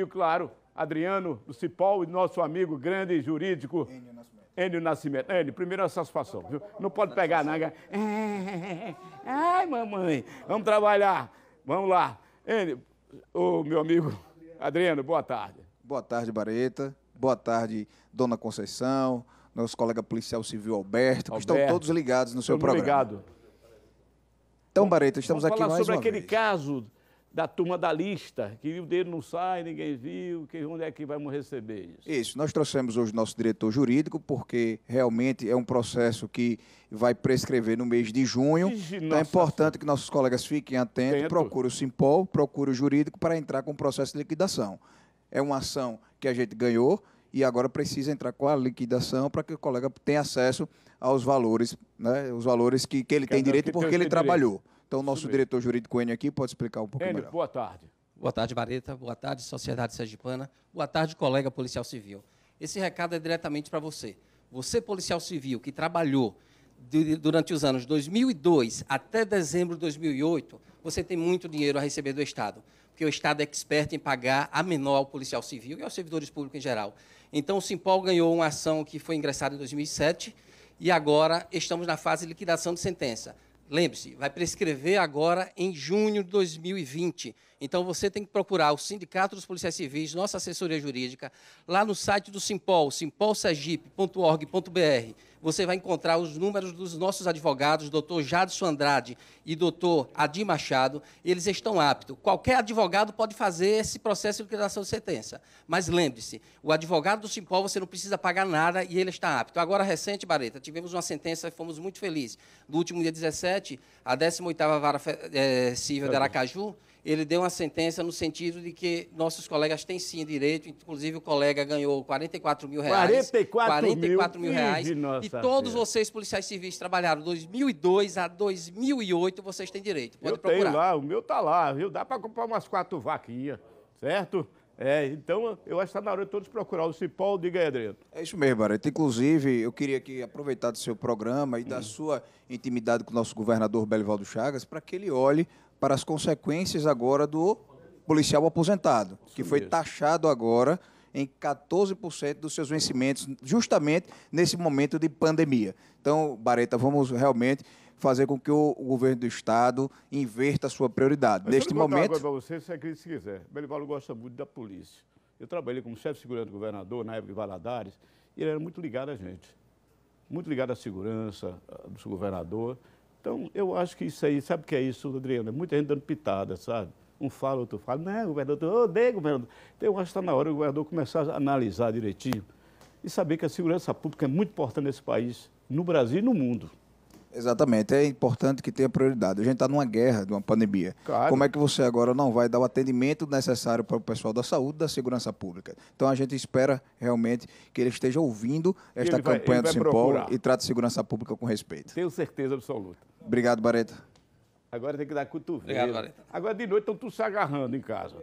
E claro, Adriano do Cipol e nosso amigo grande jurídico Enio Nascimento. Enio Nascimento. primeiro a satisfação, viu? Não pode pegar nada. Né? Ai, mamãe, vamos trabalhar. Vamos lá. Enio, o meu amigo Adriano, boa tarde. Boa tarde, Bareta. Boa tarde, Dona Conceição, nosso colega policial civil Alberto, Alberto. estão todos ligados no seu Todo programa. Obrigado. Então, Bareta, estamos vamos aqui falar mais sobre aquele caso da turma da lista, que o dele não sai, ninguém viu, que onde é que vamos receber isso? Isso, nós trouxemos hoje nosso diretor jurídico, porque realmente é um processo que vai prescrever no mês de junho. Ixi, então é importante que nossos colegas fiquem atentos, Tento. procure o Simpol, procure o jurídico para entrar com o processo de liquidação. É uma ação que a gente ganhou, e agora precisa entrar com a liquidação para que o colega tenha acesso aos valores, né, os valores que, que ele tem direito porque tem ele trabalhou. Então, o nosso diretor jurídico Enio aqui pode explicar um pouco Enio, melhor. boa tarde. Boa tarde, Vareta. Boa tarde, Sociedade Sergipana. Boa tarde, colega policial civil. Esse recado é diretamente para você. Você, policial civil, que trabalhou durante os anos 2002 até dezembro de 2008, você tem muito dinheiro a receber do Estado, porque o Estado é experto em pagar a menor ao policial civil e aos servidores públicos em geral. Então, o Simpol ganhou uma ação que foi ingressada em 2007 e agora estamos na fase de liquidação de sentença. Lembre-se, vai prescrever agora em junho de 2020. Então você tem que procurar o Sindicato dos Policiais Civis, nossa assessoria jurídica, lá no site do Simpol, simpolsegip.org.br. Você vai encontrar os números dos nossos advogados, doutor Jadson Andrade e doutor Adi Machado. Eles estão aptos. Qualquer advogado pode fazer esse processo de liquidação de sentença. Mas lembre-se, o advogado do Simpol você não precisa pagar nada e ele está apto. Agora, recente, Bareta, tivemos uma sentença e fomos muito felizes. No último dia 17, a 18ª Vara é, Civil de Aracaju ele deu uma sentença no sentido de que nossos colegas têm sim direito, inclusive o colega ganhou 44 mil reais. 44, 44 mil, mil reais. E todos vocês, policiais civis, trabalharam 2002 a 2008, vocês têm direito. Pode Eu procurar. tenho lá, o meu tá lá, viu? Dá para comprar umas quatro vaquinhas, certo? É, então eu acho que está na hora de todos procurar o Cipó diga Adriano. É isso mesmo, Barreto. Inclusive, eu queria aqui aproveitar do seu programa e hum. da sua intimidade com o nosso governador Belivaldo Chagas para que ele olhe para as consequências agora do policial aposentado, isso que foi mesmo. taxado agora em 14% dos seus vencimentos, justamente nesse momento de pandemia. Então, Bareta, vamos realmente fazer com que o, o governo do Estado inverta a sua prioridade. Mas Neste momento. Eu para você, se acredita é se quiser. Belivaldo gosta muito da polícia. Eu trabalhei como chefe de segurança do governador na época de Valadares, e ele era muito ligado a gente. Muito ligado à segurança do governador. Então, eu acho que isso aí, sabe o que é isso, Adriano? É muita gente dando pitada, sabe? Um fala, outro fala, não, governador, eu odeio governador. Então, eu acho que está na hora o governador começar a analisar direitinho e saber que a segurança pública é muito importante nesse país, no Brasil e no mundo. Exatamente, é importante que tenha prioridade. A gente está numa guerra, de uma pandemia. Claro. Como é que você agora não vai dar o atendimento necessário para o pessoal da saúde, da segurança pública? Então a gente espera realmente que ele esteja ouvindo esta ele campanha vai, do Simpol e trate segurança pública com respeito. Tenho certeza absoluta. Obrigado, Bareta. Agora tem que dar cotovelo. Obrigado, Bareta. Agora de noite estão todos se agarrando em casa.